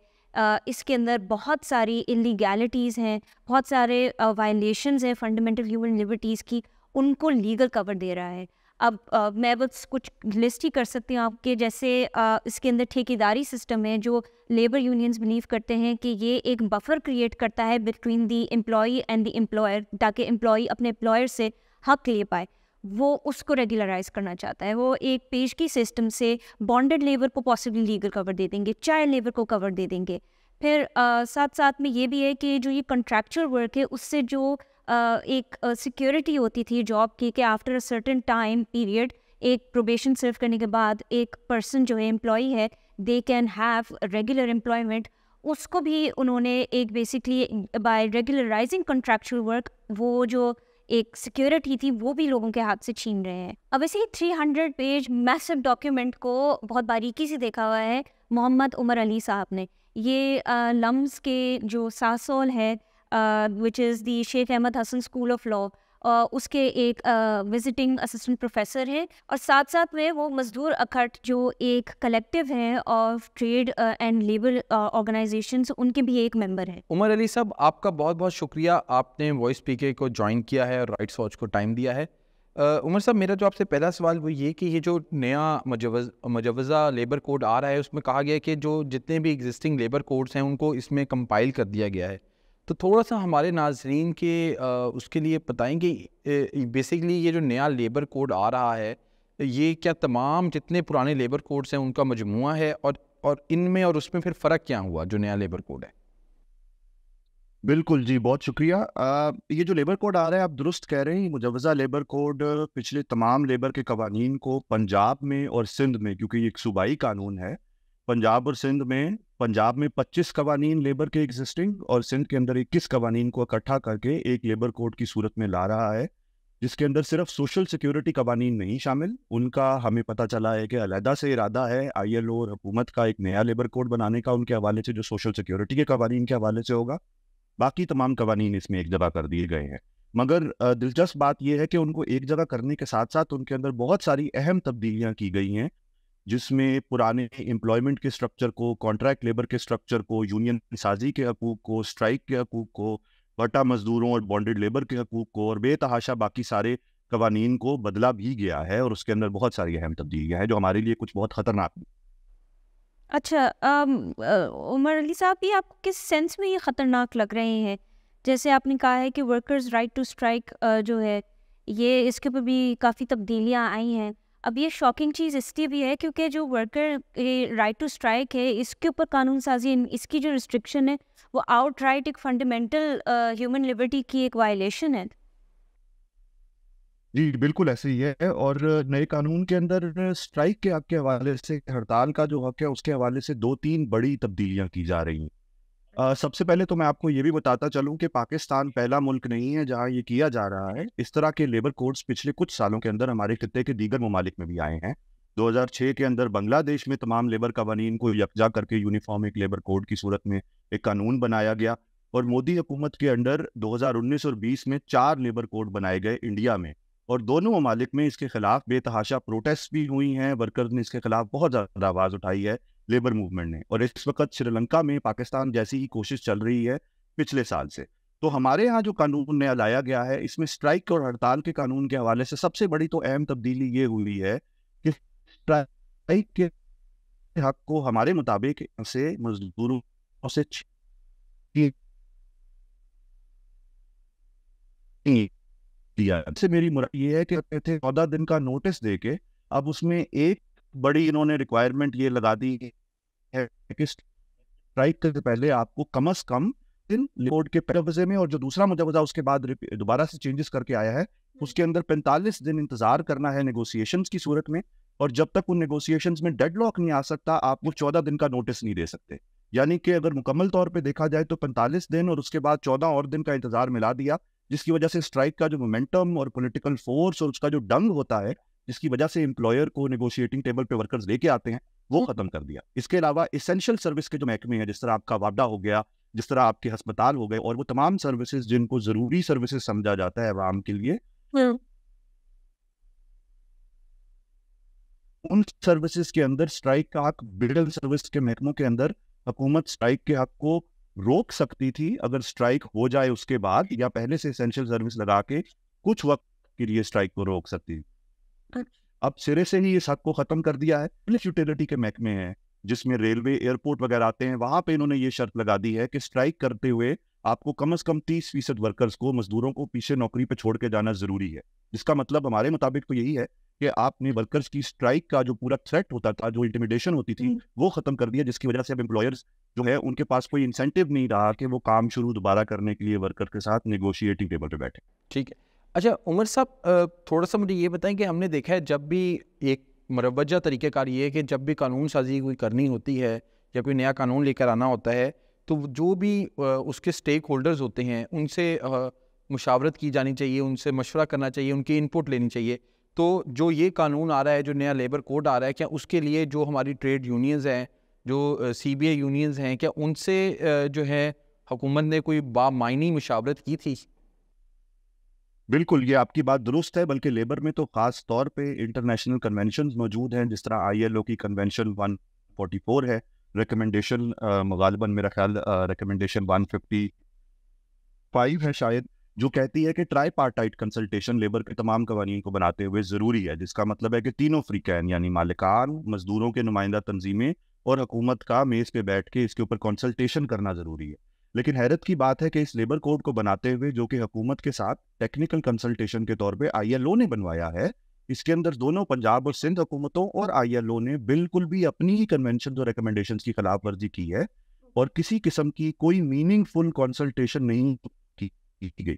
इसके अंदर बहुत सारी इलीगैलिटीज़ हैं बहुत सारे वायलेशंस हैं फंडामेंटल ह्यूमन लिबर्टीज़ की उनको लीगल कवर दे रहा है अब आ, मैं बस कुछ लिस्ट ही कर सकती हूँ आपके जैसे आ, इसके अंदर ठेकेदारी सिस्टम है जो लेबर यूनियंस बिलीव करते हैं कि ये एक बफर क्रिएट करता है between the employee and the employer ताकि एम्प्लॉई अपने एम्प्लॉयर से हक ले पाए वो उसको रेगुलराइज करना चाहता है वो एक पेशगी की सिस्टम से बॉन्डेड लेबर को पॉसिबली लीगल कवर दे देंगे चाइल्ड लेबर को कवर दे देंगे फिर आ, साथ साथ में ये भी है कि जो ये कंट्रैक्चुअल वर्क है उससे जो एक सिक्योरिटी होती थी जॉब की कि after a certain time period एक प्रोबेशन सर्व करने के बाद एक पर्सन जो है एम्प्लॉय है they can have regular employment उसको भी उन्होंने एक basically by regularising contractual work वो जो एक सिक्योरिटी थी वो भी लोगों के हाथ से छीन रहे हैं अब ऐसे ही हंड्रेड पेज मैसिव डॉक्यूमेंट को बहुत बारीकी से देखा हुआ है मोहम्मद उमर अली साहब ने ये लम्स के जो सासोल है which is the Sheikh Ahmad Hassan school of law उसके एक विजिटिंग असिस्टेंट प्रोफेसर हैं और साथ साथ में वो मजदूर अखट जो एक कलेक्टिव है of trade and labour organisation उनके भी एक मेंबर हैं उमर अली साहब आपका बहुत बहुत शुक्रिया आपने वॉइस पीके को ज्वाइन किया है और राइट्स वॉच को टाइम दिया है उमर साहब मेरा जो आपसे पहला सवाल वो ये कि ये जो नया मुजवज़ा लेबर कोड आ रहा है उसमें कहा गया है कि जो जितने भी एग्जिस्टिंग लेबर कोड्स हैं उनको इसमें कंपाइल कर दिया गया है तो थोड़ा सा हमारे नाजरीन के उसके लिए बताएंगे बेसिकली ये जो नया लेबर कोड आ रहा है ये क्या तमाम जितने पुराने लेबर कोड्स हैं उनका मजमु है और और इनमें और उसमें फिर फ़र्क क्या हुआ जो नया लेबर कोड है बिल्कुल जी बहुत शुक्रिया आ, ये जो लेबर कोड आ रहा है आप दुरुस्त कह रहे हैं मुजवजा लेबर कोड पिछले तमाम लेबर के कवानीन को पंजाब में और सिंध में क्योंकि ये एक सूबाई कानून है पंजाब और सिंध में पंजाब में 25 कवानीन लेबर के एग्जिस्टिंग और सिंध के अंदर 21 कवानीन को इकट्ठा करके एक लेबर कोड की सूरत में ला रहा है जिसके अंदर सिर्फ सोशल सिक्योरिटी कवानीन नहीं शामिल उनका हमें पता चला है कि अलहदा से इरादा है आई एल और हुकूमत का एक नया लेबर कोड बनाने का उनके हवाले से जो सोशल सिक्योरिटी के कवानीन के हवाले से होगा बाकी तमाम कवानीन इसमें एक जगह कर दिए गए हैं मगर दिलचस्प बात यह है कि उनको एक जगह करने के साथ साथ उनके अंदर बहुत सारी अहम तब्दीलियाँ की गई हैं जिसमें पुराने एम्प्लॉयमेंट के स्ट्रक्चर को कॉन्ट्रैक्ट लेबर के स्ट्रक्चर को यूनियन साजी के हकूक को स्ट्राइक के हकूक को बटा मजदूरों और बॉन्डेड लेबर के हकूक को और बेतहाशा बाकी सारे कवानीन को बदला भी गया है और उसके अंदर बहुत सारी अहम तब्दीलियाँ हैं जो हमारे लिए कुछ बहुत ख़तरनाक अच्छा उमर अली साहब ये आपको किस सेंस में ये ख़तरनाक लग रहे हैं जैसे आपने कहा है कि वर्कर्स राइट टू स्ट्राइक जो है ये इसके ऊपर भी काफ़ी तब्दीलियाँ आई हैं अब ये शॉकिंग चीज़ इसलिए भी है क्योंकि जो वर्कर राइट टू स्ट्राइक है इसके ऊपर कानून साजी इसकी जो रिस्ट्रिक्शन है वो आउट राइट एक फंडामेंटल ह्यूमन लिबर्टी की एक वायलेशन है जी बिल्कुल ऐसे ही है और नए कानून के अंदर स्ट्राइक के हक के हवाले से हड़ताल का जो हक है उसके हवाले से दो तीन बड़ी तब्दीलियां की जा रही हैं सबसे पहले तो मैं आपको ये भी बताता चलूं कि पाकिस्तान पहला मुल्क नहीं है जहां ये किया जा रहा है इस तरह के लेबर कोड्स पिछले कुछ सालों के अंदर हमारे खत्े के दीगर ममालिक में भी आए हैं 2006 के अंदर बांग्लादेश में तमाम लेबर कवानीन को यकजा करके यूनिफॉर्म एक लेबर कोड की सूरत में एक कानून बनाया गया और मोदी हुकूमत के अंडर 2019 और 20 में चार लेबर कोड बनाए गए इंडिया में और दोनों ममालिक में इसके खिलाफ बेतहाशा प्रोटेस्ट भी हुई हैं वर्कर्स ने इसके खिलाफ बहुत ज़्यादा आवाज़ उठाई है लेबर मूवमेंट ने और इस वक्त श्रीलंका में पाकिस्तान जैसी ही कोशिश चल रही है पिछले साल से तो हमारे यहाँ जो कानून नया लाया गया है इसमें स्ट्राइक और हड़ताल के कानून के हवाले से सबसे बड़ी तो अहम तब्दीली ये हुई है कि स्ट्राइक के हक को हमारे मुताबिक से मजदूरों से दिया मेरी मुराद ये है कि चौदह दिन का नोटिस देके अब उसमें एक बड़ी इन्होंने रिक्वायरमेंट ये लगा दी कि है कि स्ट्राइक पहले आपको कम अज कम दिन कोड के पहले में और जो दूसरा मुजवजा उसके बाद दोबारा से चेंजेस करके आया है हम्म। उसके अंदर पैंतालीस दिन इंतजार करना है नेगोशिएशंस की सूरत में और जब तक उन नेगोशिएशंस में लॉक नहीं आ सकता आप वो चौदह दिन का नोटिस नहीं दे सकते यानी कि अगर मुकम्मल तौर पे देखा जाए तो 45 दिन और उसके बाद 14 और दिन का इंतजार मिला दिया जिसकी वजह से स्ट्राइक का जो मोमेंटम और पॉलिटिकल फोर्स और उसका जो डंग होता है जिसकी वजह से एम्प्लॉयर को नेगोशिएटिंग टेबल पे वर्कर्स लेके आते हैं वो हम्म। खत्म कर दिया इसके अलावा इसेंशियल सर्विस के जो महकमे हैं जिस तरह आपका वाडा हो गया जिस तरह आपके अस्पताल हो गए और वो तमाम सर्विसेज जिनको जरूरी सर्विसेज समझा जाता है आवाम के लिए हम्म। उन सर्विसेज के अंदर स्ट्राइक का हक बिल्डल सर्विस के महकमों के अंदर हुकूमत स्ट्राइक के हक को रोक सकती थी अगर स्ट्राइक हो जाए उसके बाद या पहले से इसेंशियल सर्विस लगा के कुछ वक्त के लिए स्ट्राइक को रोक सकती थी अब सिरे से ही इस हक को खत्म कर दिया है पुलिस यूटिलिटी के महकमे हैं जिसमें रेलवे एयरपोर्ट वगैरह आते हैं वहां पे इन्होंने ये शर्त लगा दी है कि स्ट्राइक करते हुए आपको कम से कम तीस फीसद वर्कर्स को मजदूरों को पीछे नौकरी पे छोड़ के जाना जरूरी है जिसका मतलब हमारे मुताबिक तो यही है कि आपने वर्कर्स की स्ट्राइक का जो पूरा थ्रेट होता था जो इंटिमिडेशन होती थी हम्म। वो खत्म कर दिया जिसकी वजह से अब एम्प्लॉयर्स जो है उनके पास कोई इंसेंटिव नहीं रहा कि वो काम शुरू दोबारा करने के लिए वर्कर के साथ नेगोशिएटिंग टेबल पे बैठे ठीक है अच्छा उमर साहब थोड़ा सा मुझे ये बताएं कि हमने देखा है जब भी एक मरवजा तरीक़ेकार ये है कि जब भी कानून साजी कोई करनी होती है या कोई नया कानून लेकर आना होता है तो जो भी उसके स्टेक होल्डर्स होते हैं उनसे मुशावरत की जानी चाहिए उनसे मशवरा करना चाहिए उनकी इनपुट लेनी चाहिए तो जो ये कानून आ रहा है जो नया लेबर कोड आ रहा है क्या उसके लिए जो हमारी ट्रेड यूनियंस हैं जो सी बी आई यूनियंस हैं क्या उनसे जो है हुकूमत ने कोई बामायनी मुशावरत की थी बिल्कुल ये आपकी बात दुरुस्त है बल्कि लेबर में तो खास तौर पे इंटरनेशनल कन्वेंशन मौजूद हैं जिस तरह आईएलओ की कन्वेंशन 144 है रिकमेंडेशन गालबन मेरा ख्याल रिकमेंडेशन 155 है शायद जो कहती है कि ट्राई पार्टाइट कंसल्टेशन लेबर के तमाम कवानी को बनाते हुए ज़रूरी है जिसका मतलब है कि तीनों फ्रीकैन यानी मालिकान मजदूरों के नुमाइंदा तनजीमें और हुकूमत का मेज़ पे बैठ के इसके ऊपर कंसल्टेशन करना ज़रूरी है लेकिन हैरत की बात है कि इस लेबर कोड को बनाते हुए जो कि हुकूमत के साथ टेक्निकल कंसल्टेशन के तौर पर आईएलओ ने बनवाया है इसके अंदर दोनों पंजाब और सिंध हुकूमतों और आईएलओ ने बिल्कुल भी अपनी ही कन्वेंशन और रिकमेंडेशन की खिलाफ वर्जी की है और किसी किस्म की कोई मीनिंगफुल कंसल्टेशन नहीं की गई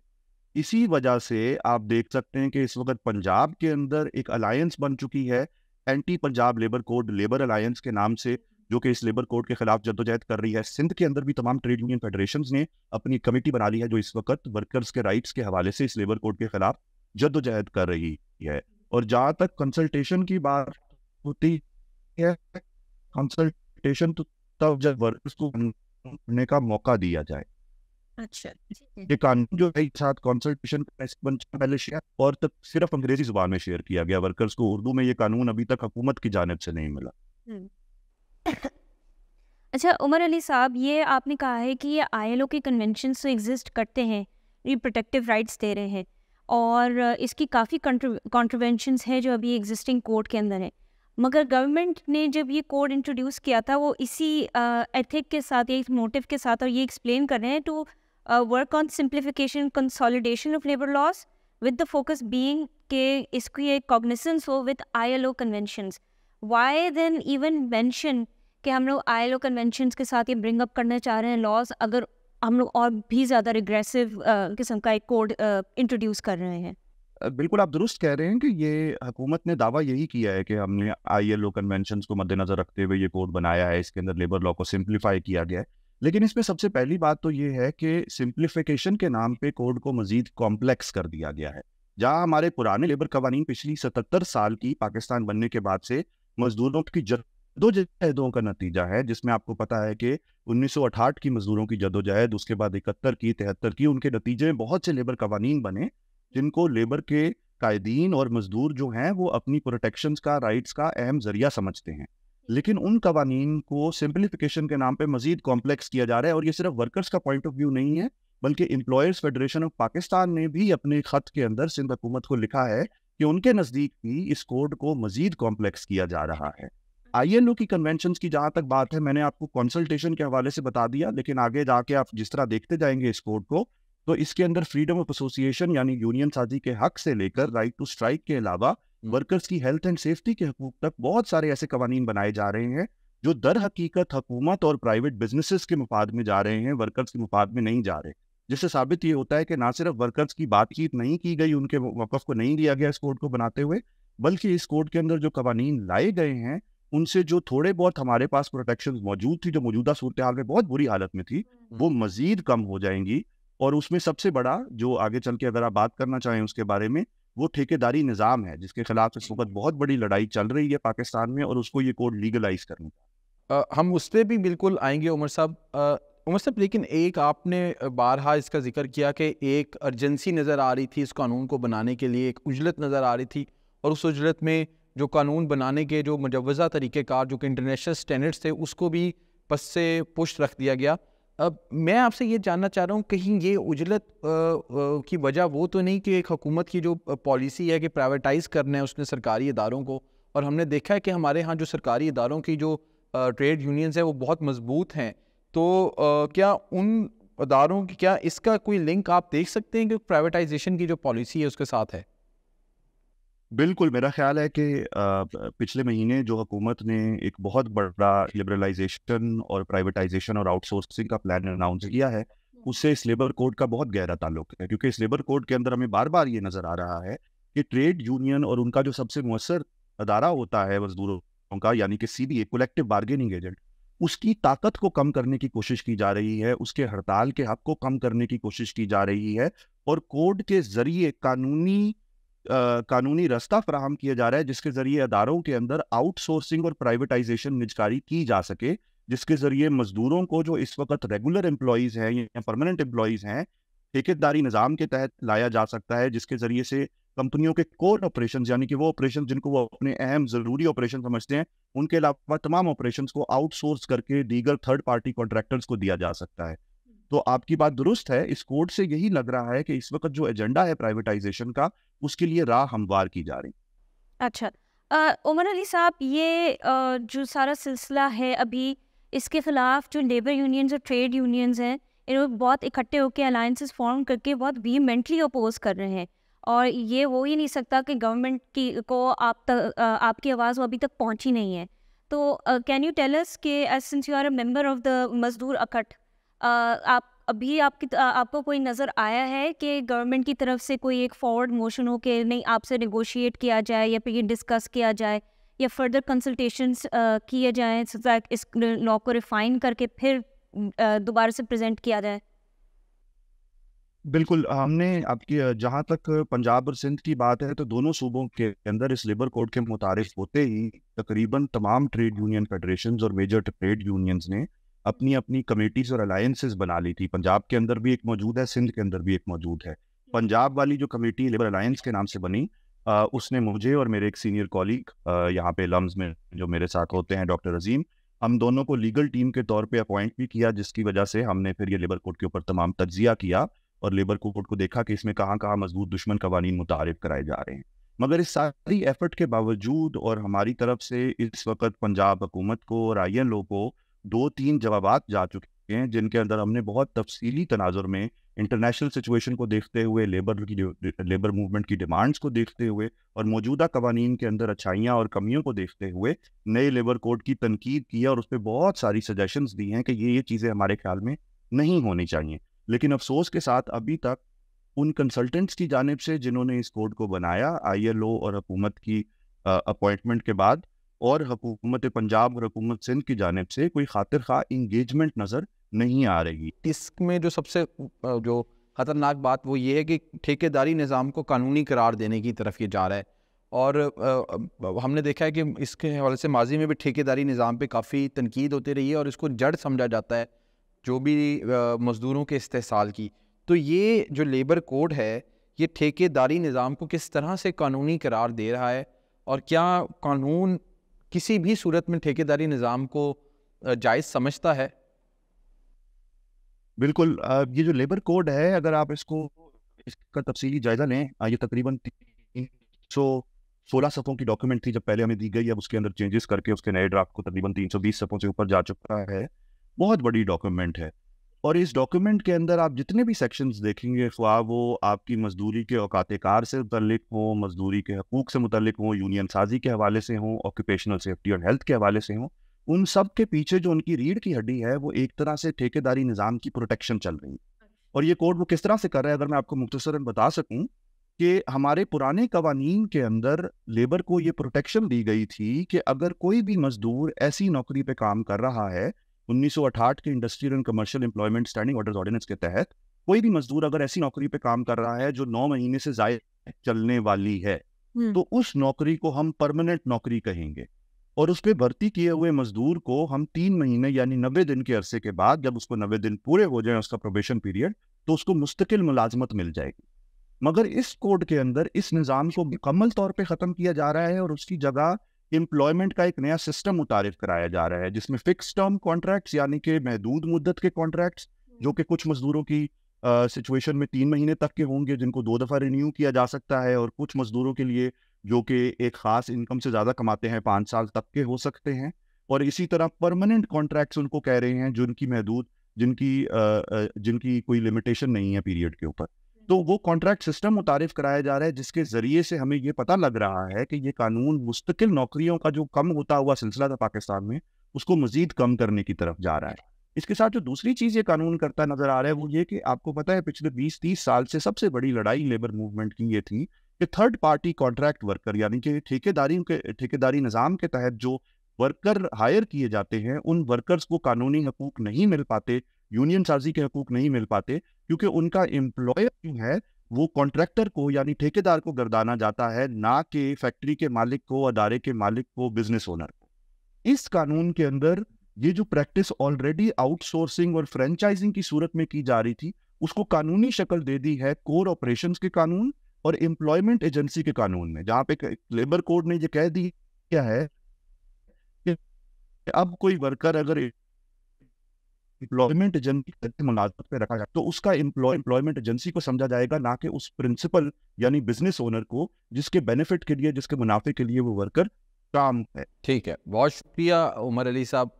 इसी वजह से आप देख सकते हैं कि इस वक्त पंजाब के अंदर एक अलायंस बन चुकी है anti Punjab labour code labour alliance के नाम से जो कि इस लेबर कोड के खिलाफ जद्दोजहद कर रही है सिंध के अंदर भी तमाम ट्रेड यूनियन फेडरेशन ने अपनी कमेटी बना ली है जो इस वक्त वर्कर्स के राइट्स के हवाले से इस लेबर कोड के खिलाफ जद्दोजहद कर रही है और जहां तक कंसल्टेशन की बात होती है कंसल्टेशन तो तब जब वर्कर्स को होने का मौका दिया जाए अच्छा ये जो है साथ कंसल्टेशन पहले शेयर और तक सिर्फ अंग्रेजी जुबान में शेयर किया गया वर्कर्स को उर्दू में ये कानून अभी तक हुकूमत की जानब से नहीं मिला हुँ. हम्म। अच्छा उमर अली साहब ये आपने कहा है कि ये आई के कन्वेंशन से एग्जिस्ट करते हैं रिप्रोटेक्टिव राइट्स दे रहे हैं और इसकी काफ़ी कॉन्ट्रवेंशन है जो अभी एग्जिस्टिंग कोड के अंदर है मगर गवर्नमेंट ने जब ये कोड इंट्रोड्यूस किया था वो इसी एथिक के साथ इस मोटिव के साथ और ये एक्सप्लेन कर रहे हैं to work on simplification consolidation of labour laws with the focus being के इसकी एक कॉग्निसेंस हो with ILO conventions why then even mention कि हम लोग आई लो कन्वेंशन के साथ ये ब्रिंगअप अप करना चाह रहे हैं लॉज अगर हम लोग और भी ज़्यादा रिग्रेसिव किस्म का एक कोड इंट्रोड्यूस कर रहे हैं बिल्कुल आप दुरुस्त कह रहे हैं कि ये हुकूमत ने दावा यही किया है कि हमने आई एल ओ कन्वेंशन को मद्देनजर रखते हुए ये कोड बनाया है इसके अंदर लेबर लॉ को सिम्प्लीफाई किया गया है लेकिन इसमें सबसे पहली बात तो ये है कि सिम्प्लीफिकेशन के नाम पे कोड को मजीद कॉम्प्लेक्स कर दिया गया है जहाँ हमारे पुराने लेबर कवानीन पिछली सतहत्तर साल की पाकिस्तान बनने के बाद से मजदूरों की जदोजहदों का नतीजा है जिसमें आपको पता है कि 1968 की मजदूरों की जदोजहद उसके बाद इकहत्तर की तिहत्तर की उनके नतीजे में बहुत से लेबर कवानीन बने जिनको लेबर के कायदीन और मजदूर जो हैं वो अपनी प्रोटेक्शंस का राइट्स का अहम जरिया समझते हैं लेकिन उन कवानीन को सिंप्लीफिकेशन के नाम पे मजीद कॉम्प्लेक्स किया जा रहा है और ये सिर्फ वर्कर्स का पॉइंट ऑफ व्यू नहीं है बल्कि एम्प्लॉयर्स फेडरेशन ऑफ पाकिस्तान ने भी अपने खत के अंदर सिंध हुकूमत को लिखा है कि उनके नजदीक भी इस कोड को मजीद कॉम्प्लेक्स किया जा रहा है हम्म। आईएलओ की कन्वेंशन की जहां तक बात है मैंने आपको कंसल्टेशन के हवाले से बता दिया लेकिन आगे जाके आप जिस तरह देखते जाएंगे इस कोड को तो इसके अंदर फ्रीडम ऑफ एसोसिएशन यानी यूनियन साजी के हक से लेकर राइट टू स्ट्राइक के अलावा हम्म। वर्कर्स की हेल्थ एंड सेफ्टी के हकूक तक बहुत सारे ऐसे कवानीन बनाए जा रहे हैं जो दर हकीकत हकूमत और प्राइवेट बिजनेसेस के मुफाद में जा रहे हैं वर्कर्स के मुफाद में नहीं जा रहे जिससे साबित ये होता है कि ना सिर्फ वर्कर्स की बातचीत नहीं की गई उनके वक़ को नहीं दिया गया इस कोर्ट को बनाते हुए बल्कि इस कोर्ट के अंदर जो कवानीन लाए गए हैं उनसे जो थोड़े बहुत हमारे पास प्रोटेक्शन मौजूद थी जो मौजूदा सूरत हाल में बहुत बुरी हालत में थी हम्म। वो मजीद कम हो जाएंगी और उसमें सबसे बड़ा जो आगे चल के अगर आप बात करना चाहें उसके बारे में वो ठेकेदारी निज़ाम है जिसके खिलाफ इस वक्त बहुत बड़ी लड़ाई चल रही है पाकिस्तान में और उसको ये कोर्ट लीगलाइज करना हम उस पर भी बिल्कुल आएंगे उमर साहब उमर साहब लेकिन एक आपने बारहा इसका जिक्र किया कि एक अर्जेंसी नज़र आ रही थी इस कानून को बनाने के लिए एक उजलत नज़र आ रही थी और उस उजलत में जो कानून बनाने के जो मुजवज़ा तरीक़ेकार जो कि इंटरनेशनल स्टैंडर्ड्स थे उसको भी पस से पुष्ट रख दिया गया अब मैं आपसे ये जानना चाह रहा हूँ कहीं ये उजलत की वजह वो तो नहीं कि एक हुकूमत की जो पॉलिसी है कि प्राइवेटाइज़ करना है उसने सरकारी इदारों को और हमने देखा है कि हमारे यहाँ जो सरकारी इदारों की जो ट्रेड यूनियंस हैं वो बहुत मजबूत हैं तो आ, क्या उन अदारों की क्या इसका कोई लिंक आप देख सकते हैं कि प्राइवेटाइजेशन की जो पॉलिसी है उसके साथ है बिल्कुल मेरा ख्याल है कि पिछले महीने जो हुकूमत ने एक बहुत बड़ा लिबरलाइजेशन और प्राइवेटाइजेशन और आउटसोर्सिंग का प्लान अनाउंस किया है हम्म। उससे इस लेबर कोड का बहुत गहरा ताल्लुक है क्योंकि इस लेबर कोड के अंदर हमें बार बार ये नज़र आ रहा है कि ट्रेड यूनियन और उनका जो सबसे मुसर अदारा होता है मजदूरों का यानी कि C B A collective bargaining agent उसकी ताकत को कम करने की कोशिश की जा रही है उसके हड़ताल के हक को कम करने की कोशिश की जा रही है और कोड के जरिए कानूनी आ, कानूनी रास्ता फ्राहम किया जा रहा है जिसके जरिए अदारों के अंदर आउटसोर्सिंग और प्राइवेटाइजेशन निजकारी की जा सके जिसके जरिए मजदूरों को जो इस वक्त रेगुलर एम्प्लॉयज़ हैं या परमानेंट एम्प्लॉयज़ हैं ठेकेदारी निज़ाम के तहत लाया जा सकता है जिसके जरिए से कंपनियों के कोर ऑपरेशन यानी कि वो ऑपरेशन जिनको वो अपने अहम जरूरी ऑपरेशन समझते हैं उनके अलावा तमाम ऑपरेशन को आउटसोर्स करके दीगर थर्ड पार्टी कॉन्ट्रैक्टर्स को दिया जा सकता है तो आपकी बात दुरुस्त है इस कोर्ट से यही लग रहा है कि इस वक्त जो एजेंडा है प्राइवेटाइजेशन का उसके लिए राह हमवार की जा रही अच्छा आ, उमर अली साहब ये आ, जो सारा सिलसिला है अभी इसके ख़िलाफ़ जो लेबर यूनियंस और ट्रेड यूनियंस हैं इन्होंने बहुत इकट्ठे होकर अलायंसेस फॉर्म करके बहुत वीमेंटली अपोज कर रहे हैं और ये हो ही नहीं सकता कि गवर्नमेंट की को आप तक आपकी आवाज़ वो अभी तक पहुंची नहीं है तो कैन यू टेल अस के as since you are a member of the Mazdoor अकट आप अभी आपकी आपको कोई नज़र आया है कि गवर्नमेंट की तरफ से कोई एक फॉरवर्ड मोशन हो के नहीं आपसे निगोशिएट किया जाए या फिर डिस्कस किया जाए या फर्दर कंसल्टेशंस किए जाएँ इस लॉ को रिफाइन करके फिर दोबारा से प्रेजेंट किया जाए बिल्कुल हमने आपकी जहाँ तक पंजाब और सिंध की बात है तो दोनों सूबों के अंदर इस लेबर कोड के मुतारिफ होते ही तकरीबन तमाम ट्रेड यूनियन फेडरेशन और मेजर ट्रेड यूनियंस ने अपनी अपनी कमेटीज और अलायंसेस बना ली थी पंजाब के अंदर भी एक मौजूद है सिंध के अंदर भी एक मौजूद है पंजाब वाली जो कमेटी लेबर अलायंस के नाम से बनी आ, उसने मुझे और मेरे एक सीनियर कॉलीग यहाँ पे लम्स में जो मेरे साथ होते हैं डॉक्टर अजीम हम दोनों को लीगल टीम के तौर पे अपॉइंट भी किया जिसकी वजह से हमने फिर ये लेबर कोड के ऊपर तमाम तजिया किया और लेबर कोर्ट को देखा कि इसमें कहाँ कहाँ मजबूत दुश्मन कवानीन मुतारफ कराए जा रहे हैं मगर इस सारी एफर्ट के बावजूद और हमारी तरफ से इस वक्त पंजाब हुकूमत को और आई एन ओ को दो तीन जवाब जा चुके हैं जिनके अंदर हमने बहुत तफसीली तनाजर में इंटरनेशनल सिचुएशन को देखते हुए लेबर की लेबर मूवमेंट की डिमांड्स को देखते हुए और मौजूदा कवानीन के अंदर अच्छाइयाँ और कमियों को देखते हुए नए लेबर कोड की तनकीद की है और उस पर बहुत सारी सजेशंस दी हैं कि ये ये चीज़ें हमारे ख्याल में नहीं होनी चाहिए लेकिन अफसोस के साथ अभी तक उन कंसल्टेंट्स की जानब से जिन्होंने इस कोड को बनाया ओ और हकूमत की अपॉइंटमेंट के बाद और हकूमत पंजाब और हकूमत सिंध की जानब से कोई खातिर खा इंगेजमेंट नज़र नहीं आ रही इसमें जो सबसे जो ख़तरनाक बात वो ये है कि ठेकेदारी निज़ाम को कानूनी करार देने की तरफ ये जा रहा है और हमने देखा है कि इसके हवाले से माजी में भी ठेकेदारी निज़ाम पे काफ़ी तनकीद होती रही है और इसको जड़ समझा जाता है जो भी मज़दूरों के इस्तेसाल की तो ये जो लेबर कोड है ये ठेकेदारी निज़ाम को किस तरह से कानूनी करार दे रहा है और क्या कानून किसी भी सूरत में ठेकेदारी निज़ाम को जायज़ समझता है बिल्कुल ये जो लेबर कोड है अगर आप इसको इसका तफसीली जायज़ा लें ये तकरीबन तीन सौ सोलह सफ़ों की डॉक्यूमेंट थी जब पहले हमें दी गई अब उसके अंदर चेंजेस करके उसके नए ड्राफ्ट को तकरीबन तीन सौ बीस सफ़ों से ऊपर जा चुका है बहुत बड़ी डॉक्यूमेंट है और इस डॉक्यूमेंट के अंदर आप जितने भी सेक्शंस देखेंगे ख्वा वो आपकी मजदूरी के औकात कार से मुतलिक हों मजदूरी के हकूक से मुतलिक हों यूनियन साजी के हवाले से हों ऑक्यूपेशनल सेफ्टी और हेल्थ के हवाले से हों उन सब के पीछे जो उनकी रीढ़ की हड्डी है वो एक तरह से ठेकेदारी निज़ाम की प्रोटेक्शन चल रही है अच्छा। और ये कोर्ट वो किस तरह से कर रहा है अगर मैं आपको मुख्तसर बता सकूँ कि हमारे पुराने कवानीन के अंदर लेबर को ये प्रोटेक्शन दी गई थी कि अगर कोई भी मजदूर ऐसी नौकरी पे काम कर रहा है 1968 के industrial and commercial employment standing order ordinance के तहत कोई भी मजदूर अगर ऐसी नौकरी पे काम कर रहा है जो नौ महीने से ज्यादा चलने वाली है हम्म। तो उस नौकरी को हम परमानेंट नौकरी कहेंगे और उस पर भर्ती किए हुए मजदूर को हम तीन महीने यानी नब्बे दिन के अरसे के बाद जब उसको नब्बे दिन पूरे हो जाए उसका प्रोबेशन पीरियड तो उसको मुस्तकिल मुलाजमत मिल जाएगी मगर इस कोड के अंदर इस निज़ाम को मुकम्मल तौर पर ख़त्म किया जा रहा है और उसकी जगह एम्प्लॉयमेंट का एक नया सिस्टम मुतारिफ़ कराया जा रहा है जिसमें फिक्स टर्म कॉन्ट्रैक्ट्स यानी कि महदूद मुद्दत के कॉन्ट्रैक्ट्स जो हम्म। कि कुछ मजदूरों की सिचुएशन में तीन महीने तक के होंगे जिनको दो दफ़ा रिन्यू किया जा सकता है और कुछ मजदूरों के लिए जो कि एक ख़ास इनकम से ज़्यादा कमाते हैं पाँच साल तक के हो सकते हैं और इसी तरह परमानेंट कॉन्ट्रैक्ट्स उनको कह रहे हैं जिनकी महदूद जिनकी जिनकी कोई लिमिटेशन नहीं है पीरियड के ऊपर तो वो कॉन्ट्रैक्ट सिस्टम मुतारफ कराया जा रहा है जिसके जरिए से हमें ये पता लग रहा है कि ये कानून मुस्तकिल नौकरियों का जो कम होता हुआ सिलसिला था पाकिस्तान में उसको मजीद कम करने की तरफ जा रहा है इसके साथ जो दूसरी चीज़ ये कानून करता नजर आ रहा है वो ये कि आपको पता है पिछले 20-30 साल से सबसे बड़ी लड़ाई लेबर मूवमेंट की ये थी कि थर्ड पार्टी कॉन्ट्रैक्ट वर्कर यानी कि ठेकेदारी के ठेकेदारी निज़ाम के तहत जो वर्कर हायर किए जाते हैं उन वर्कर्स को कानूनी हकूक नहीं मिल पाते यूनियन चार्जी के हकूक नहीं मिल पाते क्योंकि उनका एम्प्लॉयर जो है वो कॉन्ट्रैक्टर को यानी ठेकेदार को गर्दाना जाता है ना कि फैक्ट्री के मालिक को अदारे के मालिक को बिजनेस ओनर को इस कानून के अंदर ये जो प्रैक्टिस ऑलरेडी आउटसोर्सिंग और फ्रेंचाइजिंग की सूरत में की जा रही थी उसको कानूनी शक्ल दे दी है कोर ऑपरेशंस के कानून और एम्प्लॉयमेंट एजेंसी के कानून में जहाँ पे लेबर कोड ने ये कह दी क्या है कि अब कोई वर्कर अगर इम्प्लॉयमेंट एजेंसी करके मुलाजमत पे रखा जाए तो उसका इम्प्लॉयमेंट एजेंसी को समझा जाएगा ना कि उस प्रिंसिपल यानी बिजनेस ओनर को जिसके बेनिफिट के लिए जिसके मुनाफे के लिए वो वर्कर काम है ठीक है बहुत शुक्रिया उमर अली साहब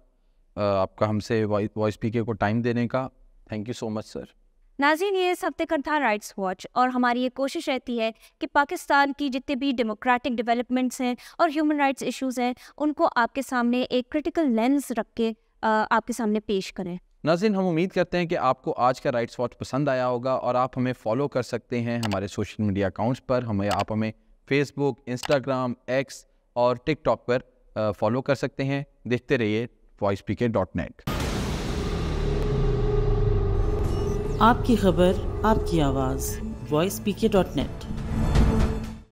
आपका हमसे वॉइस पीके को टाइम देने का thank you so much sir Nazeen ये इस हफ्ते का था राइट्स वॉच और हमारी ये कोशिश रहती है कि पाकिस्तान की जितने भी डेमोक्रेटिक डेवलपमेंट्स हैं और ह्यूमन राइट्स इश्यूज़ हैं उनको आपके सामने एक क्रिटिकल लेंस रख के आपके सामने पेश करें नाजिन हम उम्मीद करते हैं कि आपको आज का राइट्स वॉच पसंद आया होगा और आप हमें फॉलो कर सकते हैं हमारे सोशल मीडिया अकाउंट्स पर हमें आप हमें फेसबुक इंस्टाग्राम एक्स और टिकटॉक पर फॉलो कर सकते हैं देखते रहिए voice P K dot net आपकी खबर आपकी आवाज़ voice P K dot net